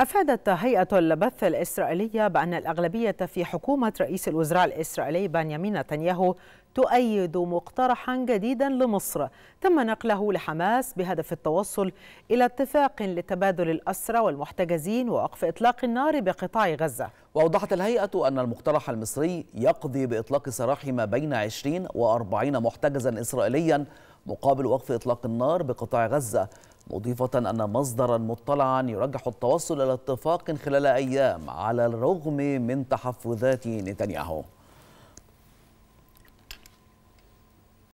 أفادت هيئة البث الإسرائيلية بأن الأغلبية في حكومة رئيس الوزراء الإسرائيلي بنيامين نتنياهو تؤيد مقترحا جديدا لمصر تم نقله لحماس بهدف التوصل إلى اتفاق لتبادل الأسرى والمحتجزين ووقف إطلاق النار بقطاع غزة وأوضحت الهيئة أن المقترح المصري يقضي بإطلاق سراح ما بين 20 و40 محتجزا إسرائيليا مقابل وقف إطلاق النار بقطاع غزة مضيفة أن مصدرا مطلعا يرجح التوصل إلى اتفاق خلال أيام على الرغم من تحفظات نتنياهو